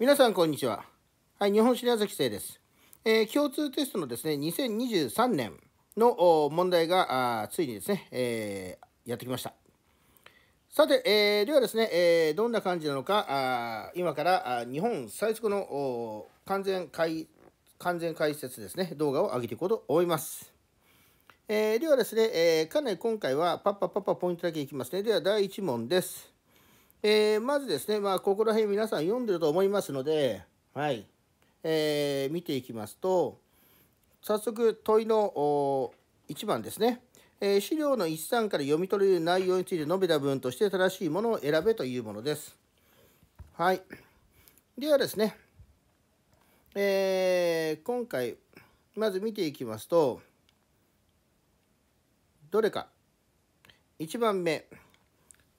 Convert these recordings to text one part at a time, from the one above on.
皆さんこんにちは。はい、日本史矢崎生です。えー、共通テストのですね、2023年の問題がついにですね、えー、やってきました。さて、えー、ではですね、えどんな感じなのか、あ今からあ日本最速の完全解完全解説ですね、動画を上げていこうと思います。えではですね、えかなり今回はパッパパッパポイントだけいきますね。では第1問です。えー、まずですね、まあ、ここら辺皆さん読んでると思いますので、はい。えー、見ていきますと、早速問いの1番ですね。えー、資料の1、3から読み取れる内容について述べた文として正しいものを選べというものです。はい。ではですね、えー、今回、まず見ていきますと、どれか。1番目。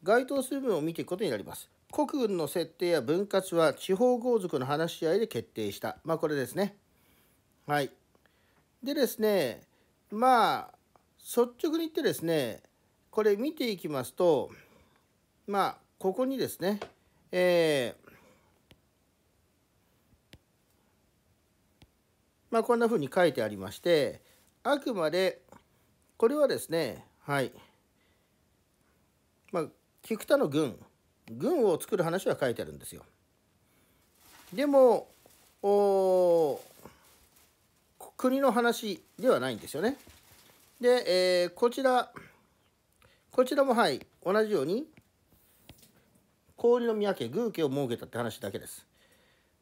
該当する分を見ていくことになります。国軍の設定や分割は地方豪族の話し合いで決定した。まあこれですね。はい。でですね、まあ、率直に言ってですね、これ見ていきますと、まあ、ここにですね、えー、まあ、こんなふうに書いてありまして、あくまで、これはですね、はい。まあ、菊田の軍軍を作る話は書いてあるんですよでも国の話ではないんですよねで、えー、こちらこちらもはい同じように氷の宮家宮家を設けたって話だけです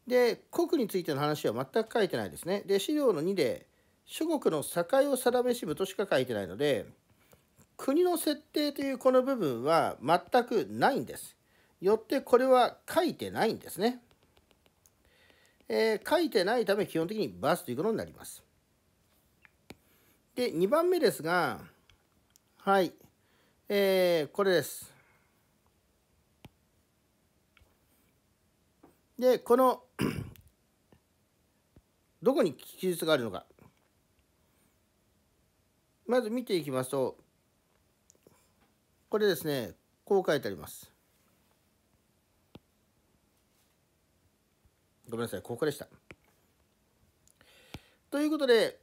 で国についての話は全く書いてないですねで資料の2で諸国の境を定めしむとしか書いてないので国の設定というこの部分は全くないんです。よってこれは書いてないんですね。えー、書いてないため基本的にバスということになります。で、2番目ですが、はい、えー、これです。で、このどこに記述があるのか。まず見ていきますと、これですねこう書いてありますごめんなさいここでしたということで、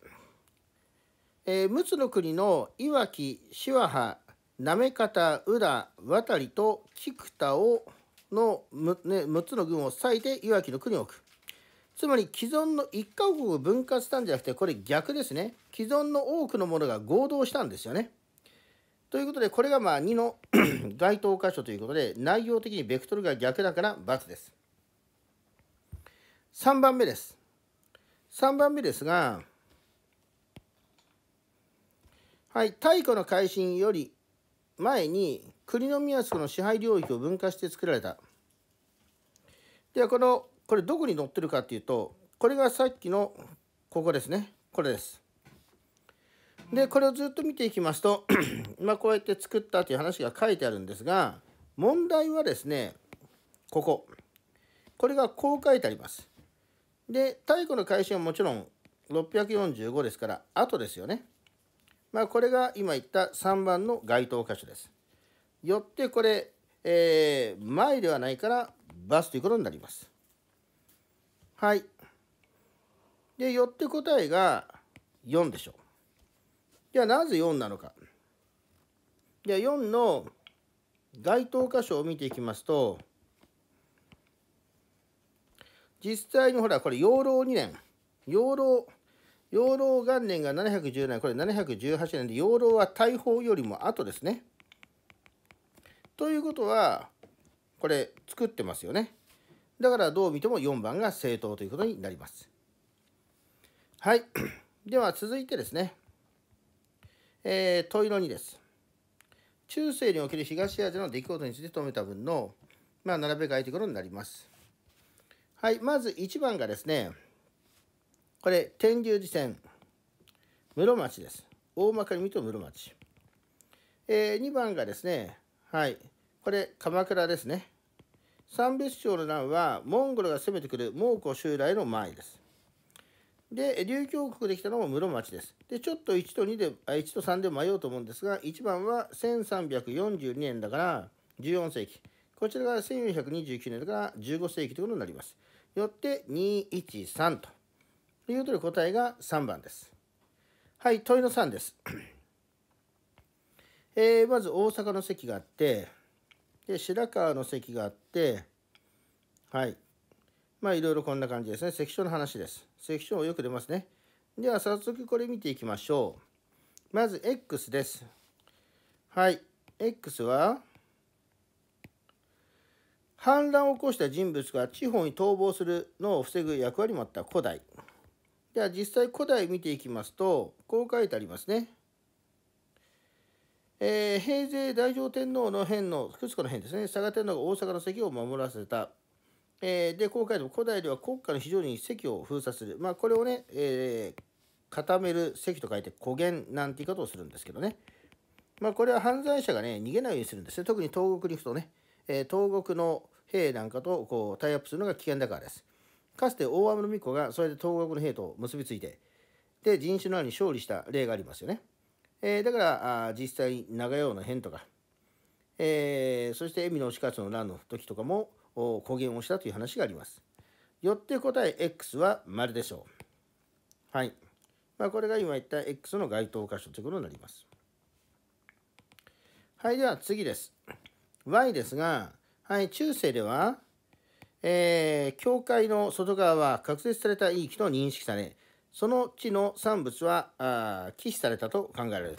えー、陸奥の国のいわき紫波葉行方浦渡りと菊田をのむ、ね、6つの軍を割いていわきの国を置くつまり既存の1か国分割したんじゃなくてこれ逆ですね既存の多くのものが合同したんですよね。ということで、これがまあ2の 該当箇所ということで、内容的にベクトルが逆だから×です。3番目です。3番目ですが、はい、太古の改新より前に国宮津の支配領域を分化して作られた。ではこのこれどこに載ってるかっていうとこれがさっきのここですねこれです。でこれをずっと見ていきますとま こうやって作ったという話が書いてあるんですが問題はですねこここれがこう書いてありますで太古の改新はもちろん645ですから後ですよねまあこれが今言った3番の該当箇所ですよってこれ、えー、前ではないからバスということになりますはいでよって答えが4でしょうじゃあなぜ4なのか。じゃ4の該当箇所を見ていきますと、実際にほら、これ養老2年、養老、養老元年が710年、これ718年で、養老は大砲よりも後ですね。ということは、これ作ってますよね。だからどう見ても4番が正当ということになります。はい。では続いてですね。えー、問いの2です。中世における東アジアの出来事について留めた文の、まあ、並べ替えということになります。はい、まず1番がですね、これ、天竜寺線、室町です。大まかに見ると室町。えー、2番がですね、はい、これ、鎌倉ですね。三別町の乱は、モンゴルが攻めてくる蒙古襲来の前です。で、琉球王国できたのも室町です。で、ちょっと1と2で、あ、1と3で迷うと思うんですが、1番は1342年だから、14世紀。こちらが1429年だから15世紀ということになります。よって213と。ということで答えが3番です。はい、問いの3です。えー、まず大阪の席があって、で、白川の席があって、はい。まあいろいろこんな感じですね。関所の話です。関所よく出ますね。では早速これ見ていきましょう。まず X です。はい。X は反乱を起こした人物が地方に逃亡するのを防ぐ役割もあった古代。では実際古代見ていきますと、こう書いてありますね。えー、平成大乗天皇の変の、くつこの変ですね、佐賀天皇が大阪の席を守らせたえー、で今回でも古代では国家の非常に席を封鎖する、まあ、これをね、えー、固める席と書いて古言なんて言い方をするんですけどね、まあ、これは犯罪者がね逃げないようにするんですね特に東国に行くとね、えー、東国の兵なんかとこうタイアップするのが危険だからですかつて大雨の巫女がそれで東国の兵と結びついてで人種の乱に勝利した例がありますよね、えー、だからあ実際長陽の変とか、えー、そして海老の死活の乱の時とかも公言をしたという話があります。よって答え X は丸でしょう。はい。まあ、これが今言った X の該当箇所ということになります。はい、では次です。Y ですが、はい、中世では、えー、教会の外側は隔絶されたいい木と認識され、その地の産物はあ忌避されたと考えられる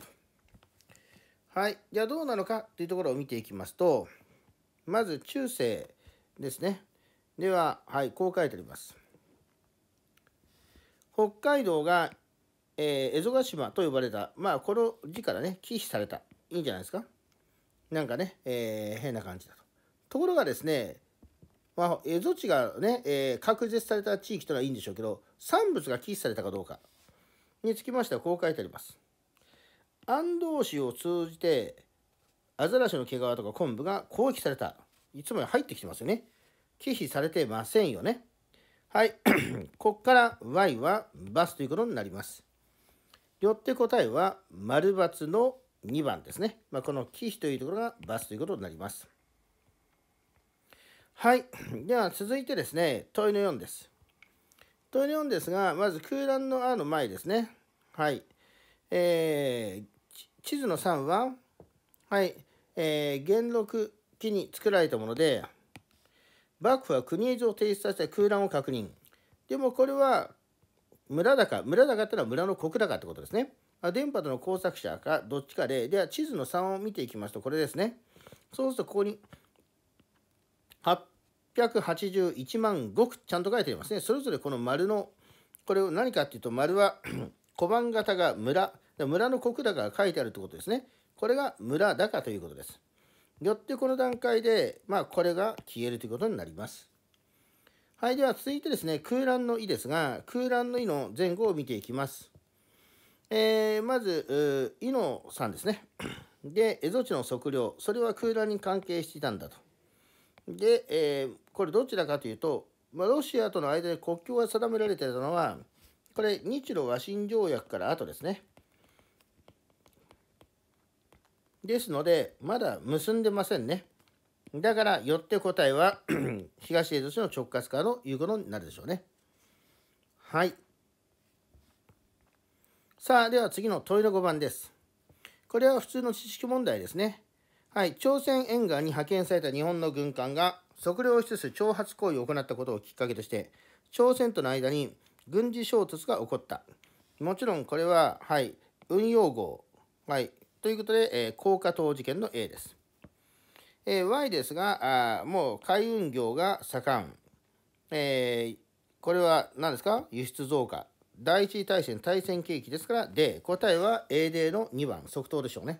と。はい、じゃあどうなのかというところを見ていきますと、まず中世ですね。では、はい、こう書いてあります。北海道が、えー、蝦夷ヶ島と呼ばれた、まあ、この字からね、忌避された。いいんじゃないですか。なんかね、えー、変な感じだと。ところがですね、まあ、蝦夷地がね、えー、隔絶された地域というのはいいんでしょうけど、産物が寄付されたかどうかにつきましては、こう書いてあります。安藤氏を通じて、アザラシの毛皮とか昆布が攻撃された。いつも入ってきてますよね。忌避されてませんよね。はい。こっから y はバスということになります。よって答えは、丸×の2番ですね。まあ、この忌避というところがバスということになります。はい。では続いてですね、問いの4です。問いの4ですが、まず空欄の R の前ですね。はい。えー、地図の3は、はい。えー、元禄機に作られたもので、幕府は国図を提出させた空欄を確認。でもこれは村高、村高ってのは村の石高ってことですね。あ、電波との工作者かどっちかで、では地図の3を見ていきますと、これですね。そうするとここに881万石ちゃんと書いてありますね。それぞれこの丸の、これを何かっていうと、丸は 小判型が村、村の石高が書いてあるってことですね。これが村高ということです。よってこの段階で、まあ、これが消えるということになります。はい、では続いてですね、空欄の「い」ですが、空欄の「い」の前後を見ていきます。えー、まず、「い」の3ですね。で、蝦夷地の測量、それは空欄に関係していたんだと。で、えー、これどちらかというと、まあ、ロシアとの間で国境が定められていたのは、これ、日露和親条約から後ですね。ですので、まだ結んでませんね。だから、よって答えは 東江戸市の直轄化ということになるでしょうね。はい。さあ、では次の問いの5番です。これは普通の知識問題ですね。はい。朝鮮沿岸に派遣された日本の軍艦が測量施設挑発行為を行ったことをきっかけとして、朝鮮との間に軍事衝突が起こった。もちろんこれは、はい、運用号、はい、ということで、えー、高架当事件の A です。えー、y ですがあ、もう海運業が盛ん。えー、これは何ですか輸出増加。第一次大戦、対戦契機ですから、D。答えは A D の2番、即答でしょうね。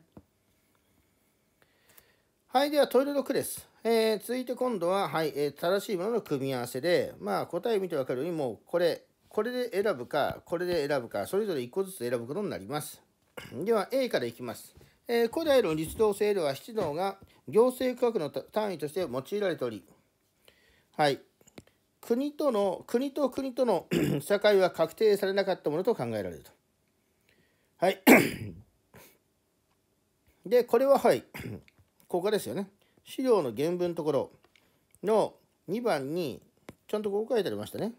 はい、ではトイレの句です。えー、続いて今度は、はい、えー、正しいものの組み合わせで、まあ答え見てわかるように、もうこれ、これで選ぶか、これで選ぶか、それぞれ1個ずつ選ぶことになります。では A からいきます。えー、古代の律動制度は七道が行政区画の単位として用いられており、はい、国との国と国との社 会は確定されなかったものと考えられると。はい で、これははい、ここですよね。資料の原文のところの2番に、ちゃんとここ書いてありましたね。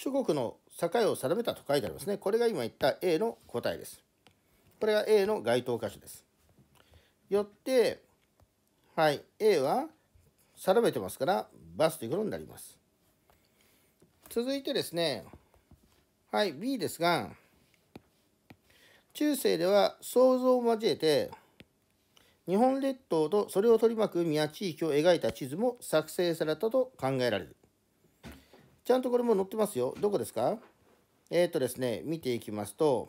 諸国の境を定めたと書いてありますね。これが今言った A の答えです。これが A の該当箇所です。よって、はい、A は定めてますから、バスということになります。続いてですね、はい、B ですが、中世では想像を交えて、日本列島とそれを取り巻く宮地域を描いた地図も作成されたと考えられる。ちゃんとこれも載ってますよ。どこですかえっ、ー、とですね、見ていきますと、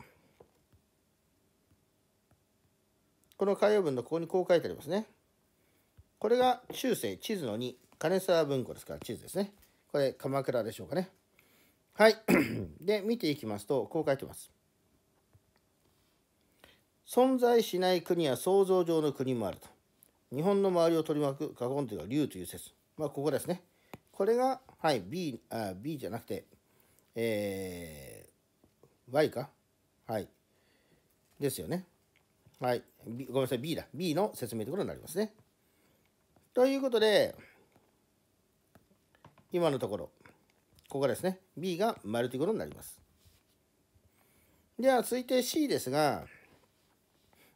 この海洋文のここにこう書いてありますね。これが中世地図の2、金沢文庫ですから地図ですね。これ鎌倉でしょうかね。はい。で、見ていきますと、こう書いてます。存在しない国や想像上の国もあると。日本の周りを取り巻く過言というか竜という説。まあ、ここですね。これがはい、B、あ B じゃなくて、えー、Y かはい。ですよね。はい、B。ごめんなさい、B だ。B の説明ということになりますね。ということで、今のところ、ここがですね、B が丸ということになります。では、続いて C ですが、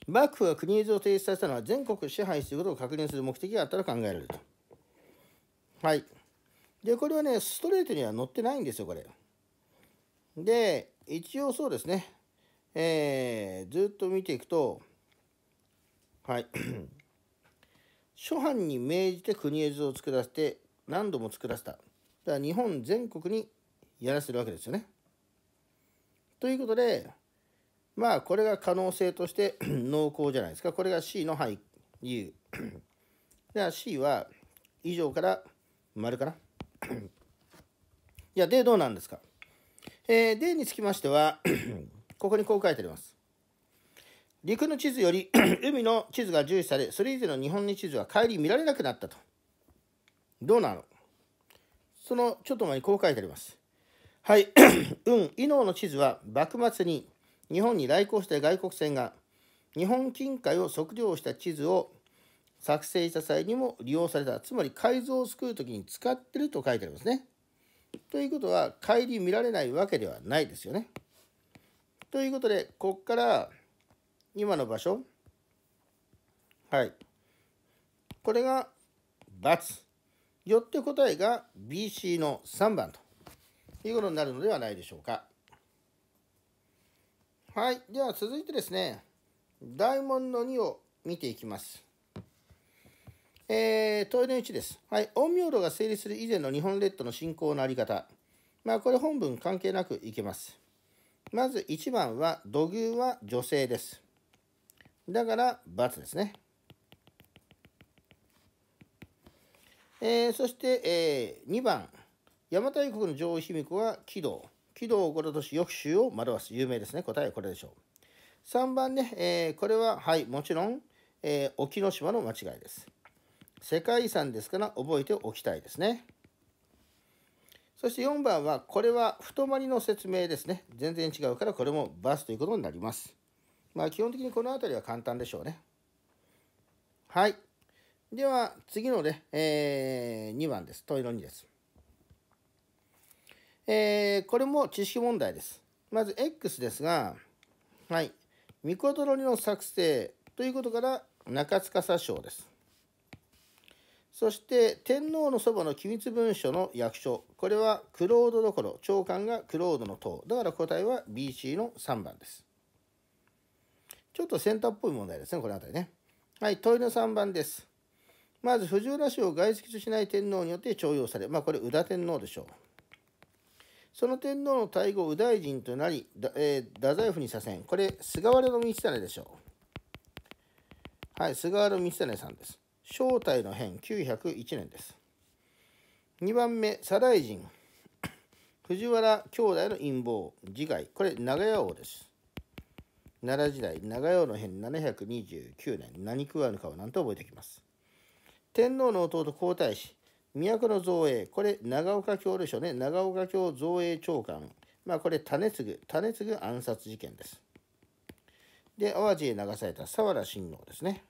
幕府が国図を提出させたのは全国支配することを確認する目的があったと考えられると。はい。で、これはね、ストレートには載ってないんですよ、これ。で、一応そうですね、えー、ずっと見ていくと、はい。諸 藩に命じて国絵図を作らせて、何度も作らせた。だから日本全国にやらせるわけですよね。ということで、まあ、これが可能性として 濃厚じゃないですか。これが C の俳 U。で は C は以上から丸かな。いや、で、どうなんですか。えー、でにつきましては、ここにこう書いてあります。陸の地図より 海の地図が重視され、それ以前の日本の地図は帰り見られなくなったと。どうなのそのちょっと前にこう書いてあります。はい、運、伊能の地図は幕末に日本に来航した外国船が日本近海を測量した地図を作成した際にも利用されたつまり改造を作る時に使ってると書いてありますね。ということは帰り見られないわけではないですよね。ということでこっから今の場所はいこれが×よって答えが BC の3番ということになるのではないでしょうか。はいでは続いてですね大問の2を見ていきます。えー、問いの1です。はい。陰陽路が成立する以前の日本列島の信仰のあり方。まあ、これ本文関係なくいけます。まず1番は、土偶は女性です。だから、×ですね。えー、そして、えー、2番、邪馬台国の女王卑弥呼は喜道。喜道をこの年、翌週を惑わす。有名ですね。答えはこれでしょう。3番ね、えー、これは、はい、もちろん、えー、沖ノ島の間違いです。世界遺産ですから覚えておきたいですね。そして4番は、これは太まりの説明ですね。全然違うから、これもバスということになります。まあ、基本的にこの辺りは簡単でしょうね。はい。では、次のね、えー、2番です。問いの2です。えー、これも知識問題です。まず、X ですが、はい。ミコトロニの作成ということから、中司賞です。そして天皇のそばの機密文書の役所これはクロードどころ長官がクロードの塔だから答えは BC の3番ですちょっとセンターっぽい問題ですねこの辺りねはい問いの3番ですまず藤原氏を外籍としない天皇によって重用されまあこれ宇田天皇でしょうその天皇の大後右大臣となり、えー、太宰府に左遷これ菅原道真でしょうはい菅原道真さんです正体の変901年です。2番目、左大臣藤原兄弟の陰謀、自害。これ、長屋王です。奈良時代、長屋王の変729年、何食わぬかをんと覚えておきます。天皇の弟皇太子、都の造営。これ、長岡京でしょうね。長岡京造営長官。まあ、これ、種継、ぐ種継ぐ暗殺事件です。で、淡路へ流された佐原親王ですね。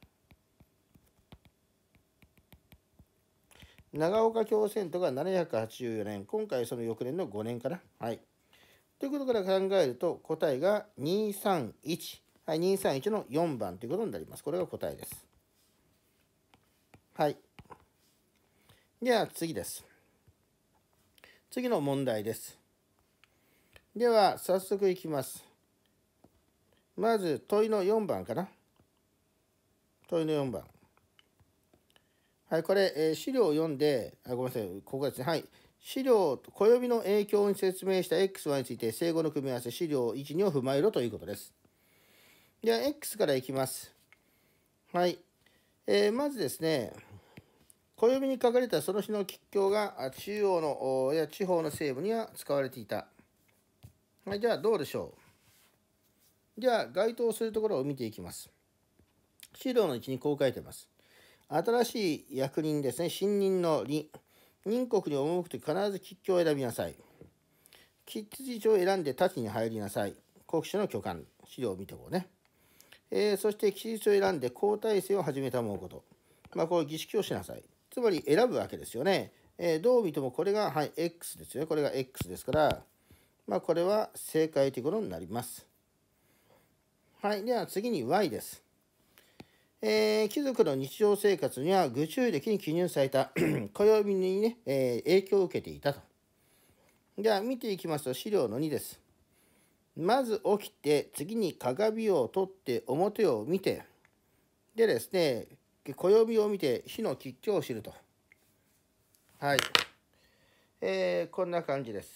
長岡共戦とが784年、今回その翌年の5年かな。はい。ということから考えると、答えが231。はい、231の4番ということになります。これが答えです。はい。では次です。次の問題です。では、早速いきます。まず、問いの4番かな。問いの4番。はい、これ、えー、資料を読んで、あごめんなさい、ここですね。はい。資料、暦の影響に説明した x y について、正語の組み合わせ、資料1、2を踏まえろということです。では、X からいきます。はい。えー、まずですね、暦に書かれたその日の吉凶が中央のや地方の西部には使われていた。はい、じゃあどうでしょう。では、該当するところを見ていきます。資料の1にこう書いてます。新しい役人ですね、新任の任。任国に赴くと必ず吉居を選びなさい。吉日を選んで立ちに入りなさい。国主の巨漢。資料を見てこうね。えー、そして吉日を選んで皇太制を始めたもうこと。まあ、これ儀式をしなさい。つまり選ぶわけですよね。えー、どう見てもこれが、はい、X ですよね。これが X ですから、まあ、これは正解ということになります。はい。では次に Y です。えー、貴族の日常生活には愚忠的に記入された 暦にね、えー、影響を受けていたと。では見ていきますと資料の2です。まず起きて、次に鏡を取って表を見て、でですね、暦を見て火の吉居を知ると。はい。えー、こんな感じです。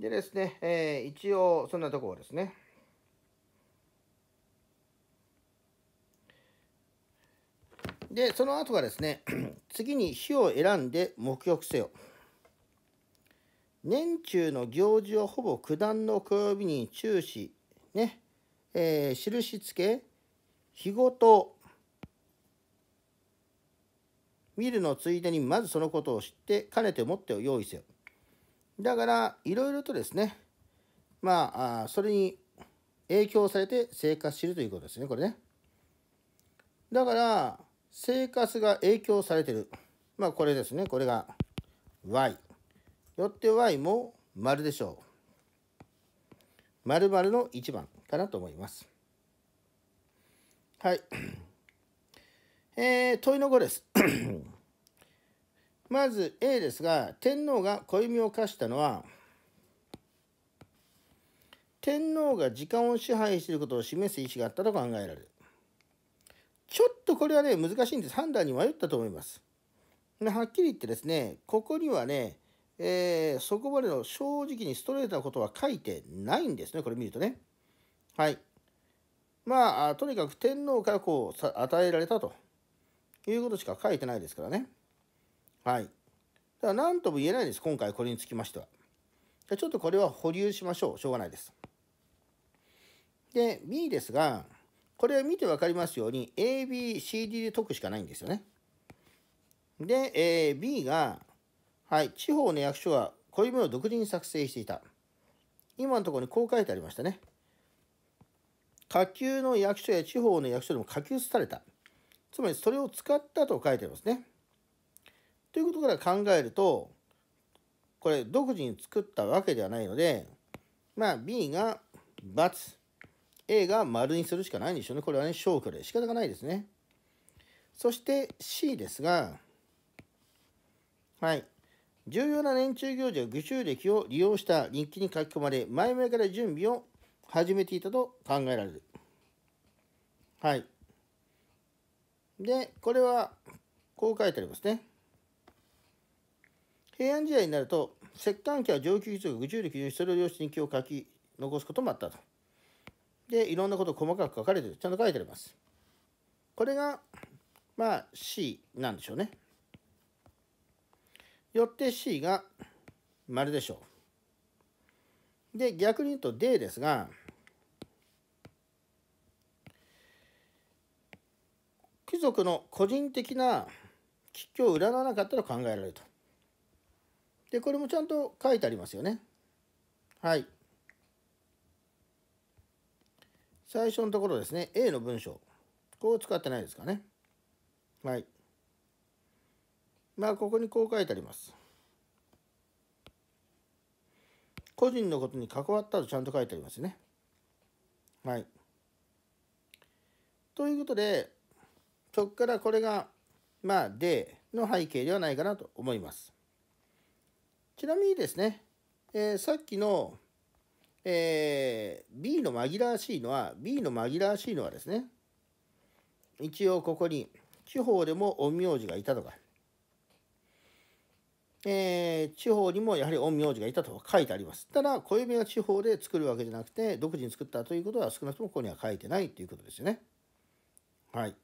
でですね、えー、一応そんなところですね。で、その後がですね、次に火を選んで目浴せよ。年中の行事をほぼ九段の小曜に注視ね、えー、印付け、日ごと、見るのついでにまずそのことを知ってかねて持ってを用意せよ。だからいろいろとですねまあそれに影響されて生活してるということですねこれね。だから生活が影響されてる。まあこれですね。これが y。よって y も丸でしょう。丸々の1番かなと思います。はい。えー、問いの5です。まず A ですが、天皇が暦を課したのは、天皇が時間を支配していることを示す意思があったと考えられる。ちょっとこれはね、難しいんです。判断に迷ったと思います。はっきり言ってですね、ここにはね、えー、そこまでの正直にストレートなことは書いてないんですね、これ見るとね。はい。まあ、とにかく天皇からこう与えられたということしか書いてないですからね。はい。だから何とも言えないです、今回これにつきましては。じゃちょっとこれは保留しましょう。しょうがないです。で、B ですが、これ見て分かりますように ABCD で解くしかないんですよね。で、えー、B が、はい、地方の役所はこういうものを独自に作成していた。今のところにこう書いてありましたね。下級の役所や地方の役所でも下級された。つまりそれを使ったと書いてありますね。ということから考えると、これ独自に作ったわけではないので、まあ B が×。A が丸にするしかないんでしょうね。これはね、消去で仕方がないですね。そして C ですが、はい。重要な年中行事は愚習歴を利用した日記に書き込まれ、前々から準備を始めていたと考えられる。はい。で、これは、こう書いてありますね。平安時代になると、摂関家は上級貴族、愚習歴をそれを利用して日記を書き残すこともあったと。で、いろんなこと細かく書かれてる。ちゃんと書いてあります。これが、まあ C なんでしょうね。よって C が丸でしょう。で、逆に言うと D ですが、貴族の個人的な吉居を占わなかったら考えられると。で、これもちゃんと書いてありますよね。はい。最初のところですね A の文章こう使ってないですかねはいまあここにこう書いてあります個人のことに関わったとちゃんと書いてありますねはいということでそこからこれがまあ D の背景ではないかなと思いますちなみにですね、えー、さっきのえー、B の紛らわしいのは、B の紛らわしいのはですね、一応ここに、地方でも陰陽師がいたとか、えー、地方にもやはり陰陽師がいたと書いてあります。ただ、小指は地方で作るわけじゃなくて、独自に作ったということは少なくともここには書いてないということですよね。はい。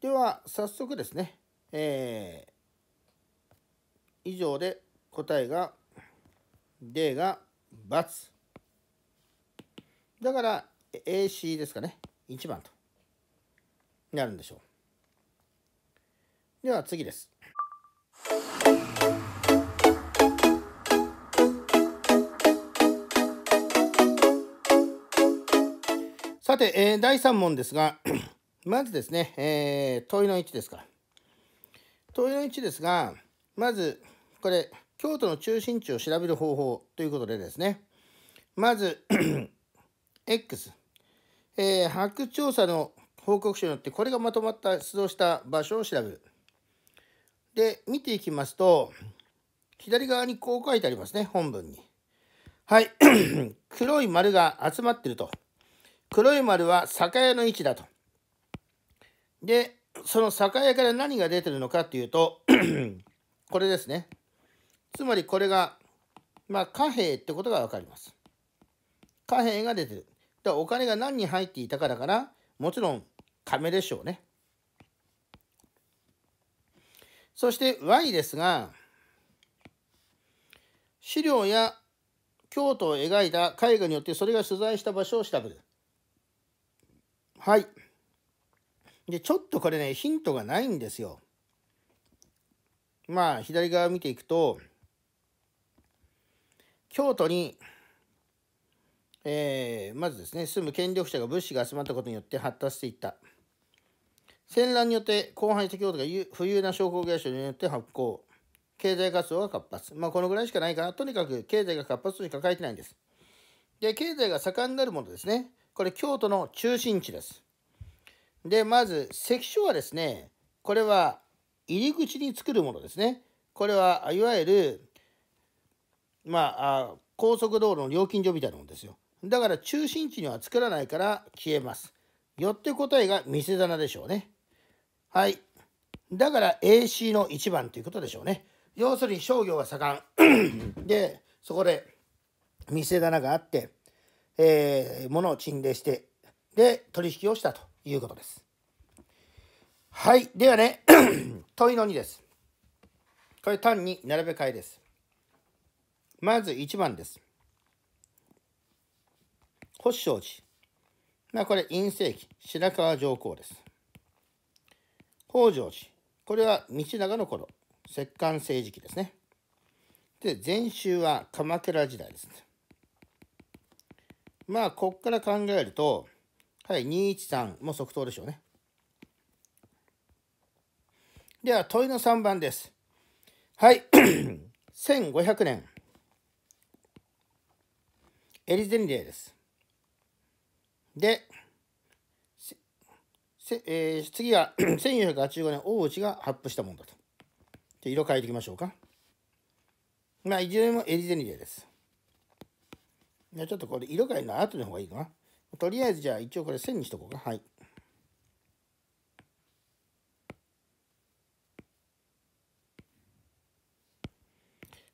では、早速ですね、えー、以上で答えが D が×だから AC ですかね1番となるんでしょうでは次ですさて、えー、第3問ですが まずですね、えー、問いの1ですから問いの1ですがまずこれ京都の中心地を調べる方法ということでですね、まず X、えー、発掘調査の報告書によってこれがまとまった出動した場所を調べる。で、見ていきますと、左側にこう書いてありますね、本文に。はい、黒い丸が集まってると。黒い丸は酒屋の位置だと。で、その酒屋から何が出てるのかっていうと これですね。つまりこれが、まあ、貨幣ってことがわかります。貨幣が出てる。だお金が何に入っていたかだから、もちろん、亀でしょうね。そして Y ですが、資料や京都を描いた絵画によってそれが取材した場所を調べる。はい。で、ちょっとこれね、ヒントがないんですよ。まあ、左側見ていくと、京都に、えー、まずですね、住む権力者が物資が集まったことによって発達していった。戦乱によって荒廃した京都が富裕な商工会社によって発行。経済活動が活発。まあ、このぐらいしかないかな。とにかく経済が活発としか書いてないんです。で、経済が盛んになるものですね。これ、京都の中心地です。で、まず、関所はですね、これは入り口に作るものですね。これはいわゆるまあ、高速道路の料金所みたいなもんですよ。だから中心地には作らないから消えます。よって答えが店棚でしょうね。はい。だから AC の1番ということでしょうね。要するに商業が盛ん。で、そこで店棚があって、えー、物を陳列して、で、取引をしたということです。はい。ではね、問いの2です。これ単に並べ替えです。まず1番です。保証寺。まあ、これ、陰性期、白川上皇です。北条寺。これは道長の頃、摂関政治期ですね。で、禅宗は鎌倉時代です、まあ、こっから考えると、はい、213も即答でしょうね。では、問いの3番です。はい、1500 年、エリゼンリアです。で、えー、次は1485 年大内が発布したものだと。色変えていきましょうか。まあ、いずれもエリゼンリーです。ちょっとこれ色変えるのは後の方がいいかな。とりあえずじゃあ一応これ線にしとこうか。はい。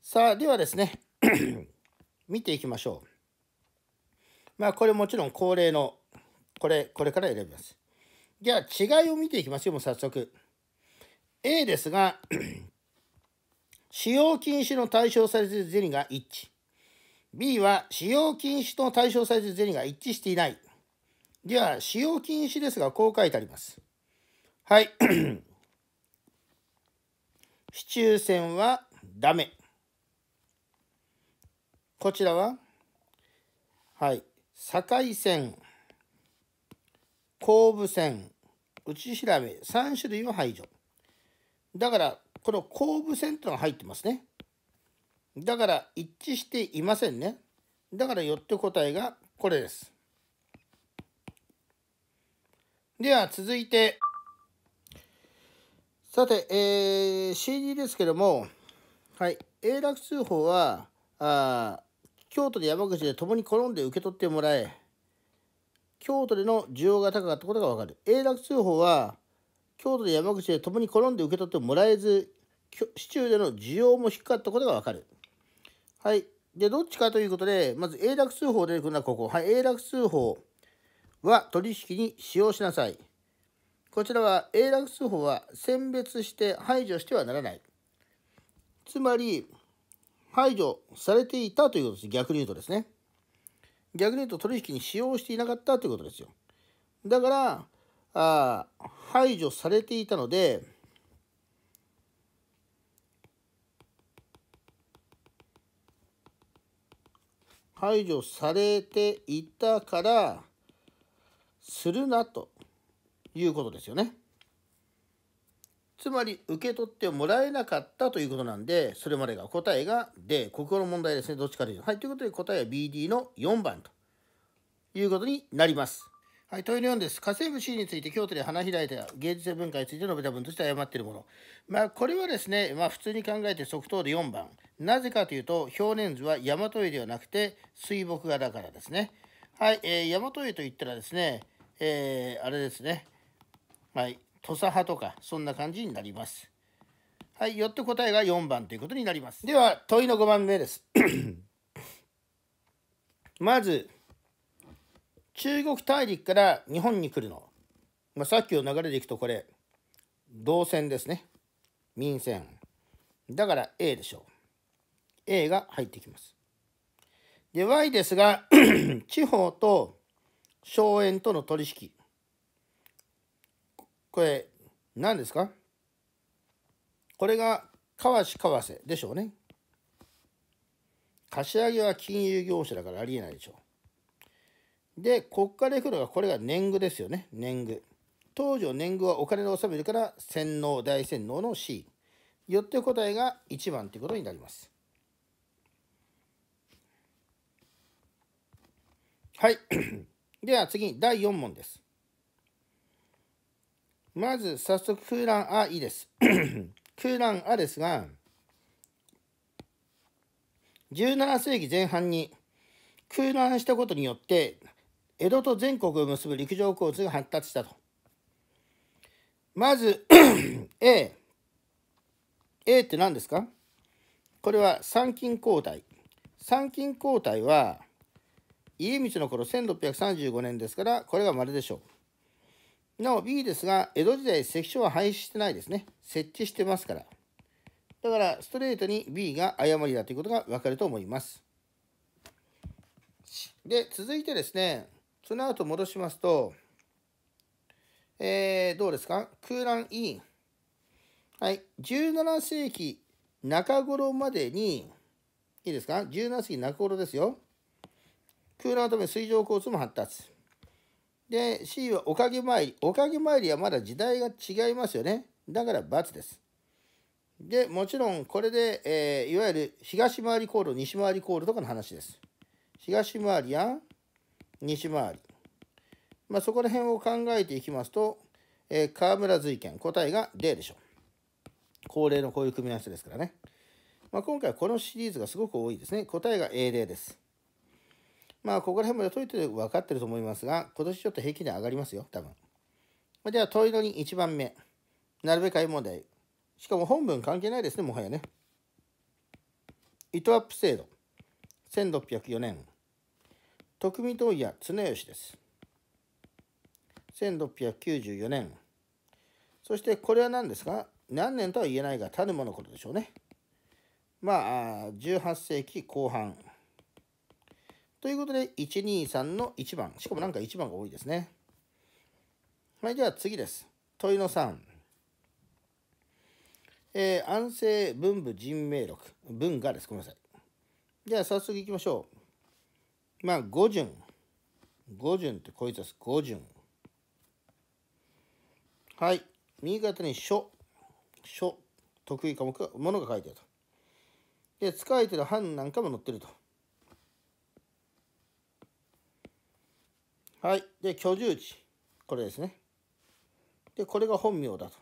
さあ、ではですね、見ていきましょう。まあこれもちろん恒例のこれこれから選びますじゃあ違いを見ていきますよもう早速 A ですが使用禁止の対象されているーが一致 B は使用禁止と対象されているーが一致していないゃあ、使用禁止ですがこう書いてありますはい 市中線はダメこちらははい境線後部線内調べ3種類を排除だからこの後部線ってのが入ってますねだから一致していませんねだからよって答えがこれですでは続いてさて、えー、CD ですけども、はい、A 楽通報はあ京都で山口で共に転んで受け取ってもらえ京都での需要が高かったことが分かる永楽通報は京都で山口で共に転んで受け取ってもらえず市中での需要も低かったことが分かるはいでどっちかということでまず永楽通報出てくるのはここはい永楽通報は取引に使用しなさいこちらは永楽通報は選別して排除してはならないつまり排除されていたということです。逆に言うとですね。逆に言うと取引に使用していなかったということですよ。だから、あ排除されていたので、排除されていたから、するなということですよね。つまり受け取ってもらえなかったということなんで、それまでが答えが D、国語の問題ですね、どっちかというと。はい、ということで答えは BD の4番ということになります。はい、問いの4です。家政婦 C について京都で花開いた芸術文化について述べた文として誤っているもの。まあ、これはですね、まあ、普通に考えて即答で4番。なぜかというと、表年図は大和絵ではなくて水墨画だからですね。はい、えー、大和絵といったらですね、えー、あれですね。はい、土佐派とかそんな感じになります。はい、よって答えが4番ということになります。では問いの5番目です。まず中国大陸から日本に来るの、まあ、さっきの流れでいくとこれ銅線ですね民線だから A でしょう A が入ってきますで Y ですが 地方と荘園との取引これ、何ですかこれが、川し為替でしょうね。柏木は金融業者だからありえないでしょう。で、国家レフロがこれが年貢ですよね。年貢。当時、年貢はお金で納めるから洗脳、大洗脳の C。よって答えが1番ということになります。はい。では次、第4問です。まず早速空欄あいいです 空欄あですが17世紀前半に空欄したことによって江戸と全国を結ぶ陸上交通が発達したとまず A A って何ですかこれは参勤交代参勤交代は家光の頃1635年ですからこれがまるでしょうなお B ですが、江戸時代関所は廃止してないですね。設置してますから。だから、ストレートに B が誤りだということがわかると思います。で、続いてですね、その後戻しますと、えー、どうですか空欄 E。はい。17世紀中頃までに、いいですか ?17 世紀中頃ですよ。空欄のため水上交通も発達。で、C はおかげ参り。おかげ参りはまだ時代が違いますよね。だから×です。で、もちろんこれで、えー、いわゆる東回り航路、西回り航路とかの話です。東回りや西回り。まあ、そこら辺を考えていきますと、えー、河村瑞賢、答えが D でしょう。恒例のこういう組み合わせですからね。まあ、今回はこのシリーズがすごく多いですね。答えが A 例です。まあ、ここら辺も解いて分かってると思いますが、今年ちょっと平均で上がりますよ、多分。では、問いのに1番目。なるべくい問題。しかも本文関係ないですね、もはやね。糸アップ制度。1604年。徳見問屋常吉です。1694年。そして、これは何ですか何年とは言えないが、種ものことでしょうね。まあ、18世紀後半。ということで、123の1番。しかもなんか1番が多いですね。はい、では次です。問いの3。えー、安政文部人名録。文がです。ごめんなさい。じゃあ早速いきましょう。まあ、五順。五順ってこいつです。五順。はい。右肩に書。書。得意科目、ものが書いてあると。で、使えてる版なんかも載ってると。はい。で、居住地。これですね。で、これが本名だと。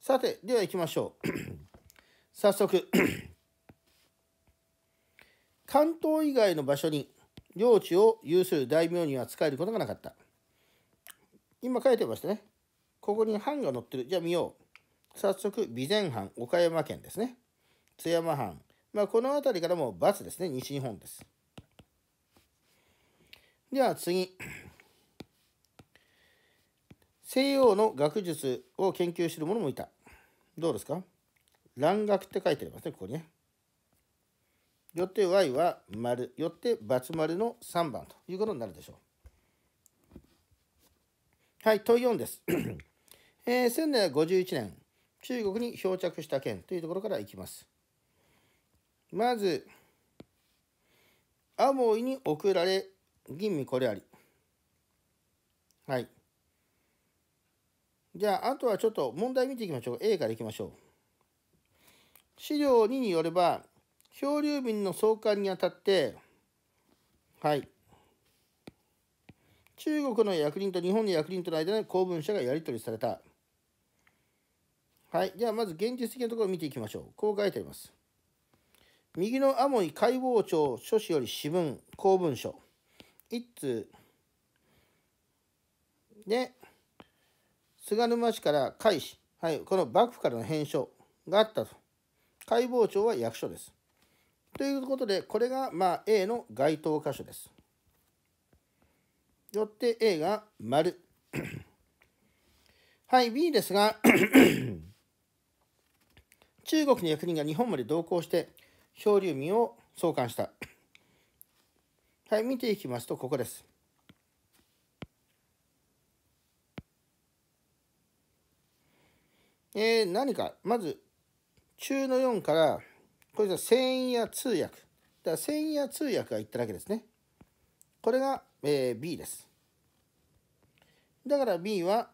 さて、では行きましょう。早速 関東以外の場所に領地を有する大名には使えることがなかった。今書いてましたね。ここに藩が載ってる。じゃあ見よう。早速、備前藩、岡山県ですね。津山藩。まあ、この辺りからも×ですね。西日本です。では次。西洋の学術を研究している者もいた。どうですか蘭学って書いてありますね、ここにね。よって y は丸、よって×丸の3番ということになるでしょう。はい、問4です。えー、1751年、中国に漂着した件というところからいきます。まず、アモイに送られ吟味これあり。はい。じゃあ、あとはちょっと問題見ていきましょう。A からいきましょう。資料2によれば、漂流民の送還にあたって、はい。中国の役人と日本の役人との間で公文書がやり取りされた。はい。じゃあ、まず現実的なところを見ていきましょう。こう書いてあります。右のアモイ解剖庁書士より私文、公文書。一通で菅沼氏から開始、はい、この幕府からの返書があったと解剖庁は役所ですということでこれがまあ A の該当箇所ですよって A が丸はい B ですが中国の役人が日本まで同行して漂流民を送還したはい、見ていきますと、ここです。えー、何か、まず、中の4から、これじゃ遷や通訳。だからや通訳が言っただけですね。これが、えー、B です。だから B は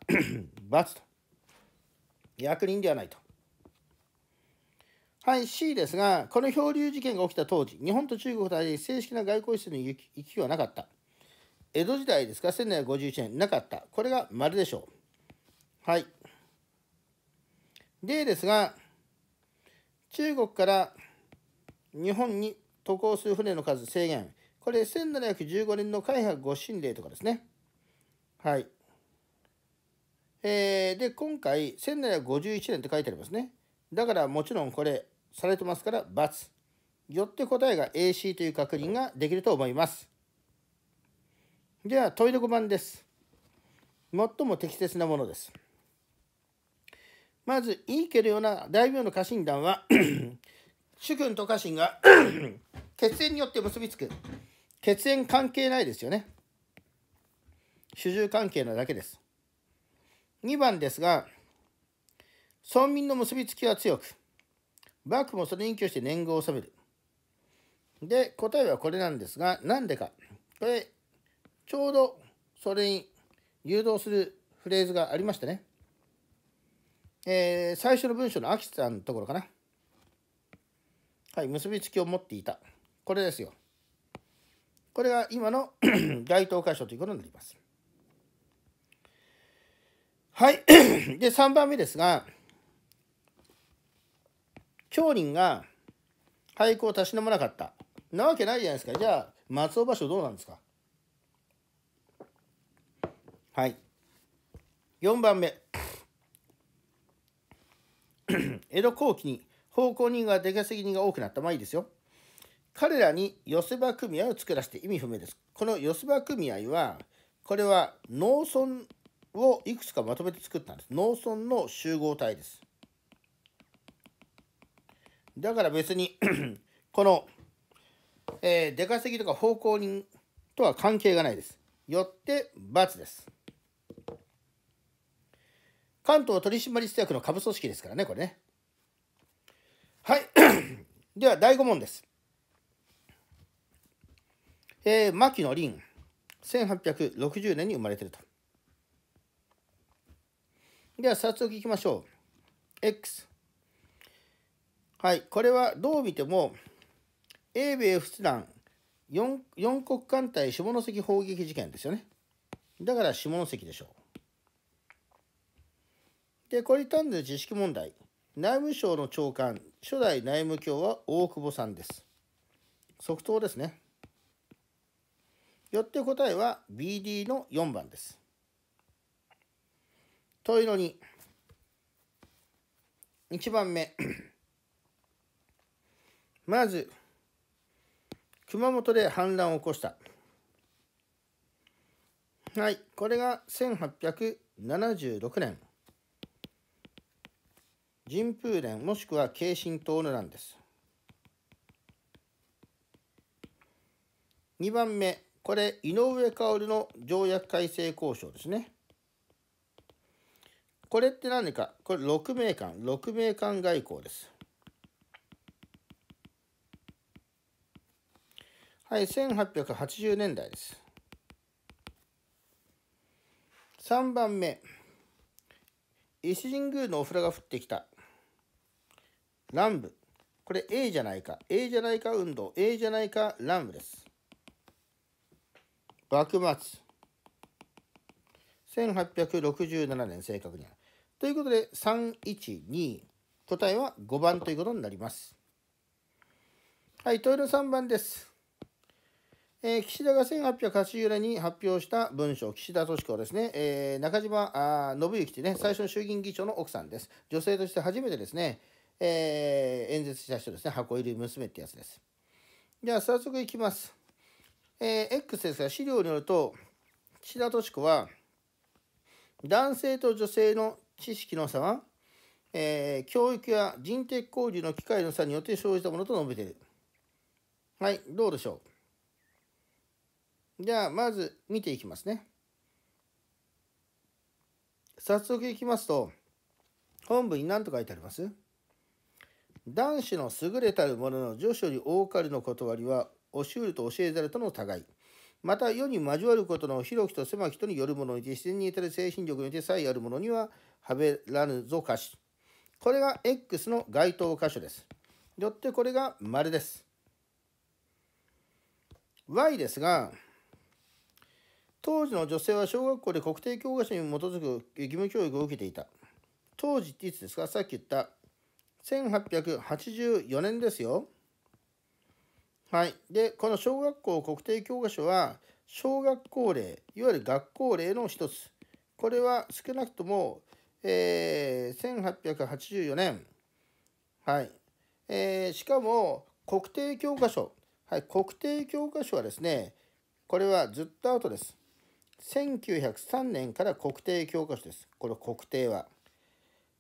× と。役人ではないと。はい、C ですが、この漂流事件が起きた当時、日本と中国と間に正式な外交室に行ききはなかった。江戸時代ですか、1751年、なかった。これが丸でしょう。はい。例ですが、中国から日本に渡航する船の数制限。これ、1715年の海発五神令とかですね。はい。えー、で、今回、1751年って書いてありますね。だからもちろんこれされてますから×。よって答えが AC という確認ができると思います。では問い6番です。最も適切なものです。まず、いいけるような大名の家臣団は 主君と家臣が 血縁によって結びつく。血縁関係ないですよね。主従関係なだけです。2番ですが、村民の結びつきは強く、幕府もそれに依して年貢を納める。で、答えはこれなんですが、なんでか。これ、ちょうどそれに誘導するフレーズがありましたね。えー、最初の文章の秋さんのところかな。はい、結びつきを持っていた。これですよ。これが今の 該当箇所ということになります。はい。で、3番目ですが、京林が俳句をたしなまなかった。なわけないじゃないですか。じゃあ、松尾芭蕉どうなんですかはい。4番目。江戸後期に奉公人が出稼ぎ人が多くなった。まあいいですよ。彼らに寄せ場組合を作らせて意味不明です。この寄せ場組合は、これは農村をいくつかまとめて作ったんです。農村の集合体です。だから別に この、えー、出稼ぎとか方向人とは関係がないです。よって×です。関東取締役の下部組織ですからね、これね。はい。では、第5問です。えー、牧野林、1860年に生まれてると。では、早速いきましょう。X、はい、これはどう見ても、英米仏壇4、4国艦隊下関砲撃事件ですよね。だから下関でしょう。で、これに単なる知識問題。内務省の長官、初代内務卿は大久保さんです。即答ですね。よって答えは BD の4番です。問いのに、1番目。まず熊本で反乱を起こしたはいこれが1876年神風連もしくは慶信党の乱です2番目これ井上薫の条約改正交渉ですねこれって何かこれ6名間6名間外交ですはい、1880年代です。3番目。伊勢神宮のお風呂が降ってきた。乱舞。これ A じゃないか。A じゃないか運動。A じゃないか乱舞です。幕末。1867年正確には。ということで、312。答えは5番ということになります。はい、問いの3番です。えー、岸田が1880年に発表した文書、岸田敏子ですね、えー、中島あ信之ってね、最初の衆議院議長の奥さんです。女性として初めてですね、えー、演説した人ですね、箱入り娘ってやつです。じゃあ、早速いきます。えー、X ですが、資料によると、岸田敏子は、男性と女性の知識の差は、えー、教育や人的交流の機会の差によって生じたものと述べている。はい、どうでしょう。じゃあ、まず見ていきますね。早速いきますと、本文に何と書いてあります男子の優れたる者の女子より多かるの断りは、教えると教えざるとの互い。また、世に交わることの広きと狭きとによるものにて、自然に至る精神力にてさえあるものには、はべらぬぞ歌詞。これが X の該当箇所です。よってこれが丸です。Y ですが、当時の女性は小学校で国定教科書に基づく義務教育を受けていた。当時っていつですかさっき言った1884年ですよ。はい。で、この小学校国定教科書は小学校令、いわゆる学校令の一つ。これは少なくとも、えー、1884年。はい。えー、しかも国定教科書。はい。国定教科書はですね、これはずっと後です。1903年から国定教科書です。これ国定は。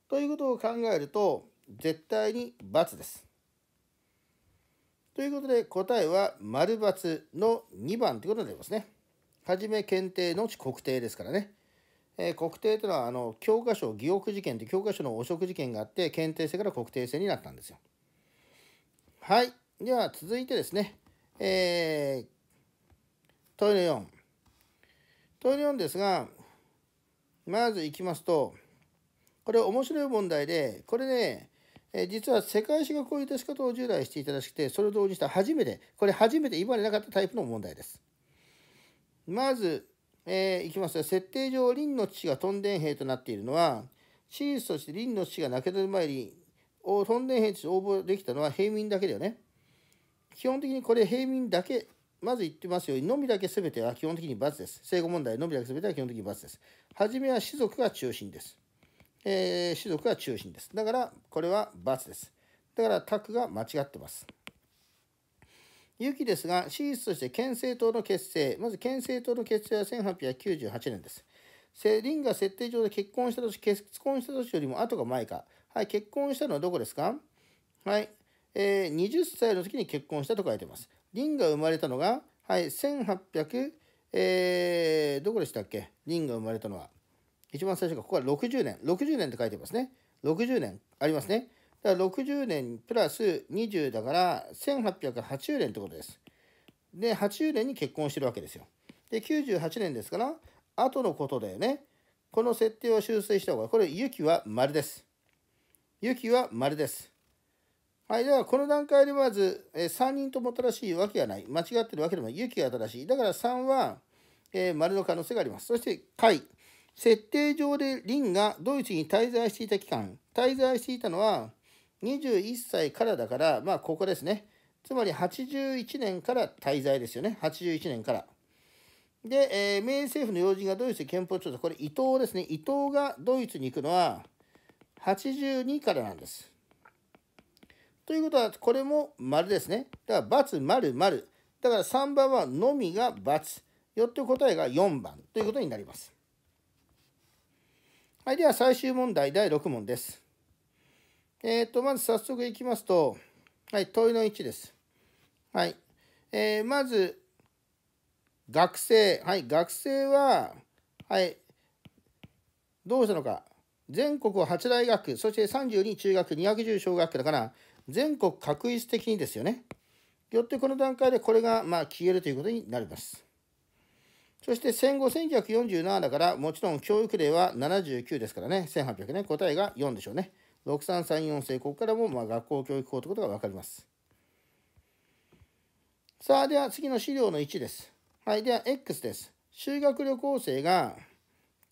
ということを考えると絶対に×です。ということで答えは丸×の2番ということになりますね。はじめ検定のち国定ですからね。えー、国定というのはあの教科書、疑憶事件という教科書の汚職事件があって検定制から国定制になったんですよ。はい。では続いてですね。えー、問いの4。問いんですが、まずいきますと、これ面白い問題で、これね、え実は世界史がこういう出し方を従来していただしくて、それを導入した初めて、これ初めて今までなかったタイプの問題です。まず、えー、いきます設定上、林の父がトンデン兵となっているのは、史実として林の父が亡くなる前に、トンデン兵として応募できたのは平民だけだよね。基本的にこれ平民だけまず言ってますように、のみだけ全ては基本的に×です。生後問題、のみだけ全ては基本的に×です。はじめは士族が中心です。えー、士族が中心です。だから、これは×です。だから、タクが間違ってます。ユキですが、史実として憲政党の結成。まず、憲政党の結成は1898年です。セリンが設定上で結婚した年、結婚した年よりも後が前か。はい、結婚したのはどこですかはい、えー、20歳の時に結婚したと書いてます。林が生まれたのが、はい、1800、えー、どこでしたっけ林が生まれたのは。一番最初が、ここは60年。60年って書いてますね。60年ありますね。だから60年プラス20だから1880年ってことです。で、80年に結婚してるわけですよ。で、98年ですから、後のことだよね。この設定を修正した方が、これ、雪は丸です。雪は丸です。はい、ではこの段階でまず、えー、3人とも正しいわけがない。間違ってるわけでも勇気が正しい。だから3は、えー、丸の可能性があります。そして、解。設定上でリンがドイツに滞在していた期間。滞在していたのは21歳からだから、まあ、ここですね。つまり81年から滞在ですよね。81年から。で、えー、明治政府の要人がドイツで憲法調査、これ伊藤ですね。伊藤がドイツに行くのは82からなんです。ということは、これも丸ですね。だから、×、丸、丸。だから3番はのみが×。よって答えが4番ということになります。はい、では最終問題第6問です。えっ、ー、と、まず早速いきますと、はい、問いの1です。はい。えー、まず、学生。はい、学生は、はい、どうしたのか。全国を8大学、そして32中学、210小学だから、全国確一的にですよね。よってこの段階でこれがまあ消えるということになります。そして戦後1947だから、もちろん教育例は79ですからね、1800ね、答えが4でしょうね。6334世ここからもまあ学校教育法ということが分かります。さあ、では次の資料の1です。はい、では X です。修学旅行生が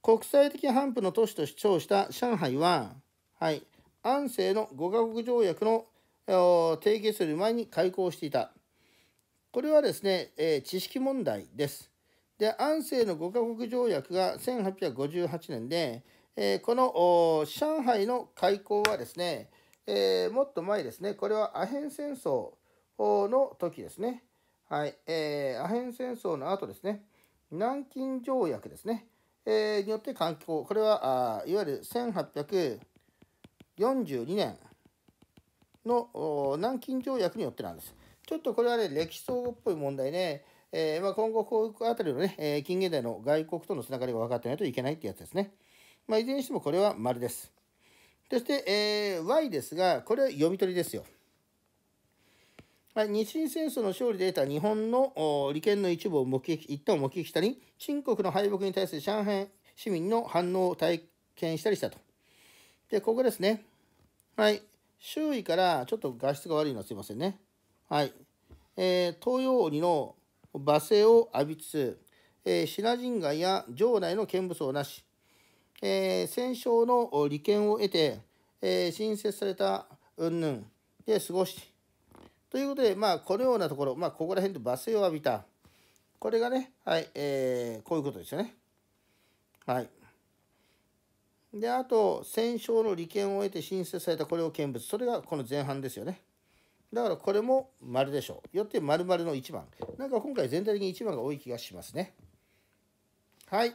国際的反布の都市と主張した上海は、はい、安政の5カ国条約の提携する前に開校していた。これはですね、えー、知識問題です。で、安政の5カ国条約が1858年で、えー、この上海の開港はですね、えー、もっと前ですね、これはアヘン戦争の時ですね。はい、えー、アヘン戦争の後ですね、南京条約ですね、えによって開港、これはあいわゆる1842年の南京条約によってなんです。ちょっとこれはね、歴史相っぽい問題ね。えー、まあ、今後、こういうあたりのね、えー、近現代の外国とのつながりが分かってないといけないってやつですね。まあ、いずれにしてもこれは丸です。そして、えー、Y ですが、これは読み取りですよ。はい、日清戦争の勝利で得た日本の利権の一部を目撃、一旦目撃したり、清国の敗北に対する上海市民の反応を体験したりしたと。で、ここですね。はい、周囲からちょっと画質が悪いのはすいませんね。はい。えー、東洋鬼の罵声を浴びつつ、えー、品人街や城内の見物をなし、えー、戦勝の利権を得て、えー、新設された云々で過ごし、ということで、まあ、このようなところ、まあ、ここら辺で罵声を浴びた。これがね、はい、えー、こういうことですよね。はい。で、あと、戦勝の利権を得て新設されたこれを見物。それがこの前半ですよね。だからこれも丸でしょう。よって丸々の1番。なんか今回全体的に1番が多い気がしますね。はい。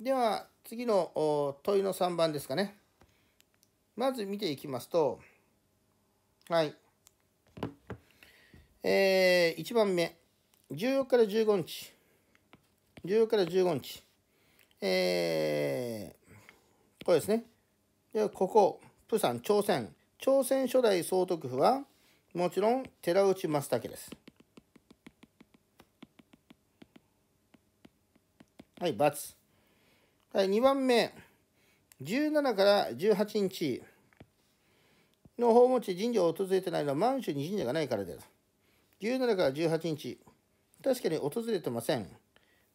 では、次の問いの3番ですかね。まず見ていきますと、はい。えー、1番目。14から15日。14から15日。えー、これですね。で、ここ、釜山、朝鮮。朝鮮初代総督府は、もちろん寺内松武です。はい、×。はい、2番目。17から18日の訪問地神社を訪れてないのは満州に神社がないからです。17から18日。確かに訪れてません。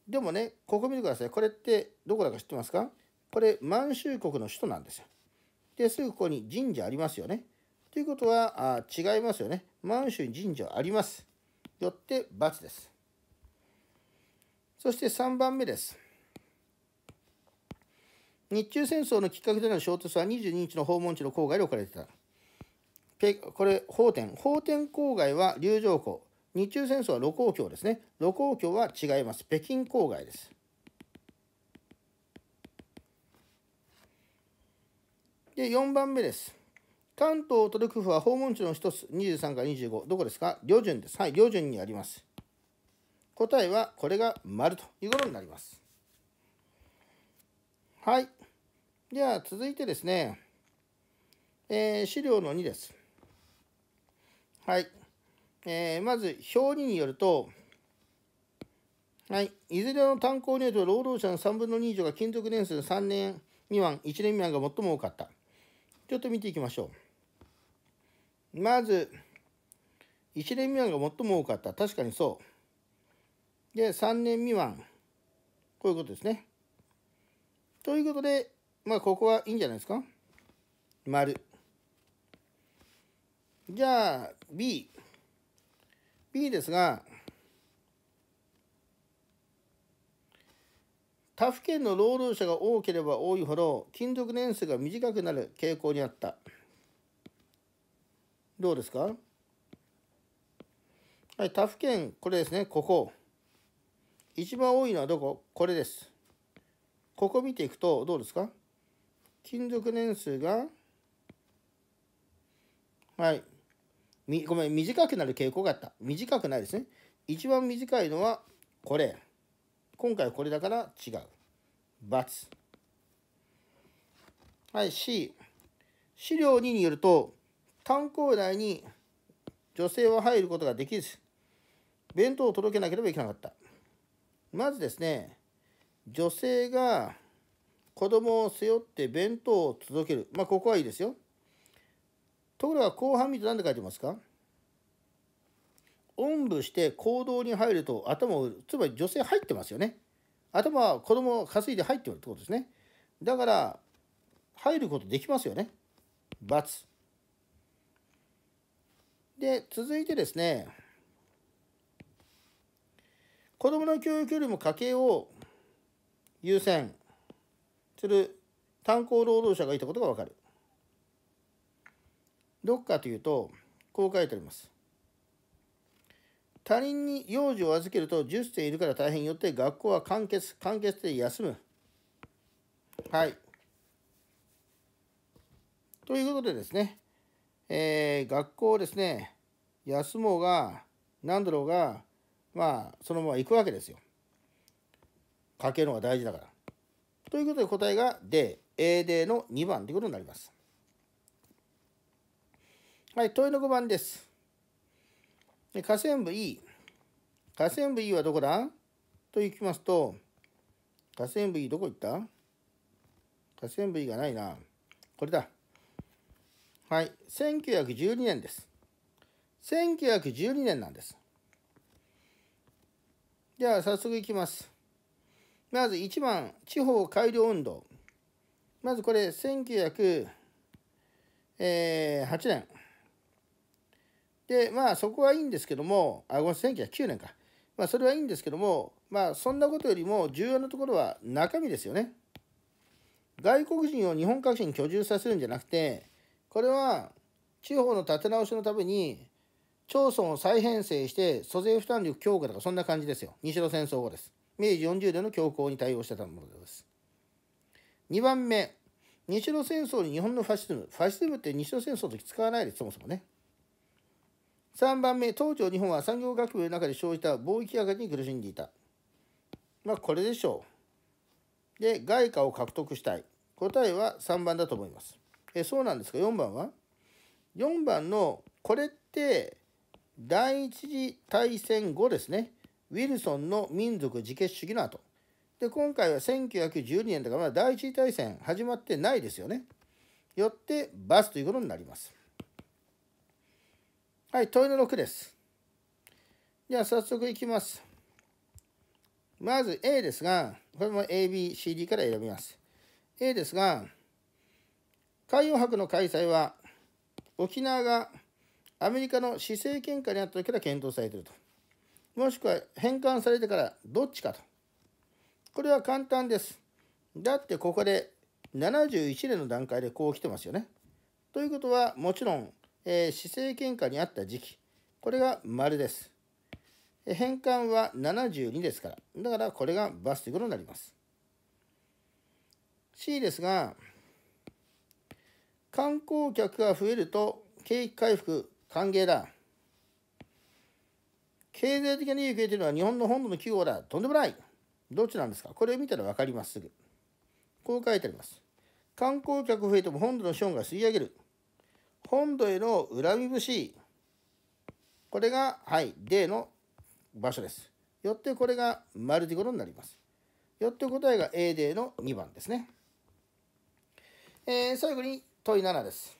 でもね、ここ見てください。これってどこだか知ってますかこれ満州国の首都なんですよ。ですぐここに神社ありますよね。ということはあ違いますよね。満州に神社あります。よって×です。そして3番目です。日中戦争のきっかけとなる衝突は22日の訪問地の郊外で置かれてた。これ、法典。法典郊外は龍城港。日中戦争は盧溝橋ですね。盧溝橋は違います。北京郊外です。で、4番目です。関東トルク府は訪問地の一つ、23か25。どこですか両順です。はい、両順にあります。答えは、これが丸ということになります。はい。では、続いてですね、えー、資料の2です。はい。えー、まず、表2によると、はい、いずれの炭鉱によると労働者の3分の2以上が勤続年数3年未満、1年未満が最も多かった。ちょっと見ていきましょう。まず、1年未満が最も多かった。確かにそう。で、3年未満。こういうことですね。ということで、まあ、ここはいいんじゃないですか。丸。じゃあ、B。B ですが、他府県の労働者が多ければ多いほど勤続年数が短くなる傾向にあったどうですかはい他府県これですねここ一番多いのはどここれですここ見ていくとどうですか勤続年数がはいみごめん短くなる傾向があった短くないですね一番短いのはこれ今回はこれだから違う。×。はい、C。資料2によると、炭鉱内に女性は入ることができず、弁当を届けなければいけなかった。まずですね、女性が子供を背負って弁当を届ける。まあ、ここはいいですよ。ところが後半見て何て書いてますかおんぶして行動に入ると頭つまり女性入ってますよね頭は子供を担いで入っておるってことですねだから入ることできますよね×で続いてですね子供の教育よりも家計を優先する炭鉱労働者がいたことがわかるどっかというとこう書いてあります他人に幼児を預けると10世いるから大変よって学校は完結完結で休むはいということでですね、えー、学校をですね休もうが何だろうがまあそのまま行くわけですよ家計の方が大事だからということで答えが D A D の2番ということになりますはい問いの5番ですで下線部 E 下線部 E はどこだと行きますと下線部 E どこ行った下線部 E がないなこれだはい1912年です1912年なんですでは早速いきますまず1番地方改良運動まずこれ1908年で、まあそこはいいんですけども、あ、ごめんなさい、1909年か。まあそれはいいんですけども、まあそんなことよりも重要なところは中身ですよね。外国人を日本各地に居住させるんじゃなくて、これは地方の立て直しのために町村を再編成して租税負担力強化とかそんな感じですよ。日露戦争後です。明治40年の強慌に対応してたものです。2番目、日露戦争に日本のファシズム。ファシズムって日露戦争の時使わないです、そもそもね。3番目、東条日本は産業革命の中で生じた貿易赤字に苦しんでいた。まあ、これでしょう。で、外貨を獲得したい。答えは3番だと思います。え、そうなんですか ?4 番は ?4 番の、これって、第一次大戦後ですね。ウィルソンの民族自決主義の後。で、今回は1912年だから、まだ第一次大戦始まってないですよね。よって、バスということになります。はい、問いの6です。では早速いきます。まず A ですが、これも ABCD から選びます。A ですが、海洋博の開催は、沖縄がアメリカの施政権下にあった時から検討されていると。もしくは返還されてからどっちかと。これは簡単です。だってここで71年の段階でこう来てますよね。ということはもちろんえー、市政喧嘩にあった時期、これが丸です。変換は72ですから、だからこれがバスということになります。C ですが、観光客が増えると景気回復歓迎だ。経済的な利益を得ているのは日本の本土の企業だ。とんでもない。どっちなんですかこれを見たら分かりますすぐ。こう書いてあります。観光客増えても本土の資本が吸い上げる。本土への恨み節これが、はい、ーの場所です。よってこれがマルチゴロになります。よって答えが A ーの2番ですね。えー、最後に問い7です。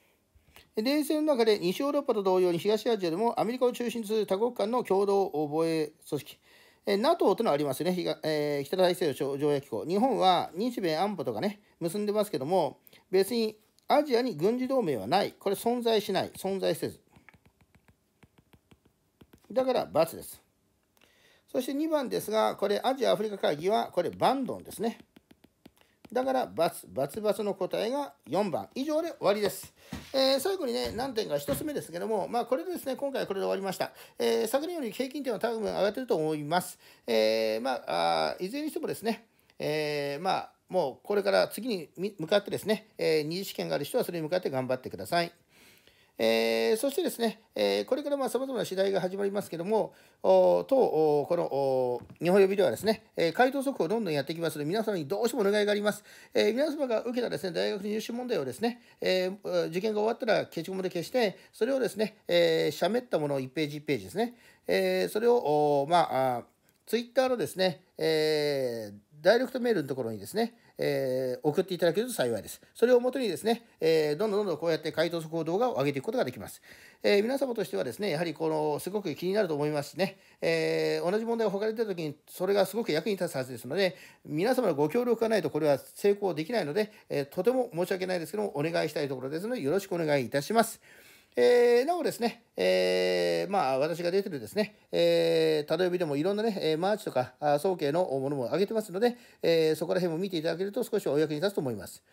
冷戦の中で西ヨーロッパと同様に東アジアでもアメリカを中心とする多国間の共同防衛組織、え NATO というのはありますよね、えー、北大西洋条約機構。日本は日米安保とかね、結んでますけども、別にアジアに軍事同盟はない。これ存在しない。存在せず。だから×です。そして2番ですが、これアジア・アフリカ会議は、これバンドンですね。だから×、××の答えが4番。以上で終わりです。えー、最後にね、何点か1つ目ですけども、まあこれでですね、今回はこれで終わりました。えー、昨年より平均点は多分上がってると思います。えー、まあ、あいずれにしてもですね、えまあ、もうこれから次に向かってですね、えー、二次試験がある人はそれに向かって頑張ってください。えー、そしてですね、えー、これからまあま々な次第が始まりますけども、お当おこのお日本予備ではですね、えー、回答速報をどんどんやっていきますので、皆様にどうしてもお願いがあります。えー、皆様が受けたですね、大学入試問題をですね、えー、受験が終わったら消しゴムで消して、それをですね、えー、しゃべったものを1ページ1ページですね、えー、それを、おまあ、ツイッターのですね、えー、ダイレクトメールのところにですね、えー、送っていただけると幸いです。それをもとにですね、えー、どんどんどんどんこうやって回答速報動画を上げていくことができます。えー、皆様としてはですね、やはりこの、すごく気になると思いますしね、え同じ問題をかで出た時に、それがすごく役に立つはずですので、皆様のご協力がないとこれは成功できないので、えとても申し訳ないですけども、お願いしたいところですので、よろしくお願いいたします。えー、なおですね、えー、まあ、私が出てるですね、えー、たどよびでもいろんなね、えー、マーチとか、総計のものも上げてますので、えー、そこら辺も見ていただけると少しお役に立つと思います。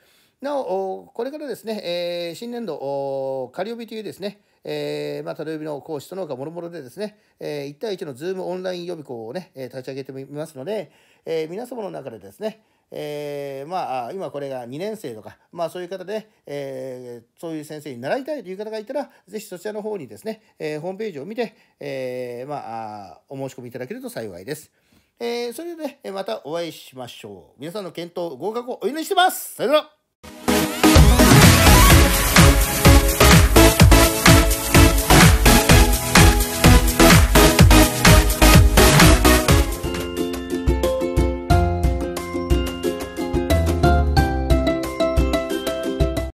なお、これからですね、えー、新年度、仮帯というですね、えー、まあ、たどよびの講師とのかもろもろでですね、えー、1対1のズームオンライン予備校をね、立ち上げてみますので、えー、皆様の中でですね、えー、まあ、今これが2年生とか、まあそういう方で、えー、そういう先生に習いたいという方がいたら、ぜひそちらの方にですね、えー、ホームページを見て、えまあ、お申し込みいただけると幸いです。えそれではね、またお会いしましょう。皆さんの検討、合格をお祈りしてます。さよなら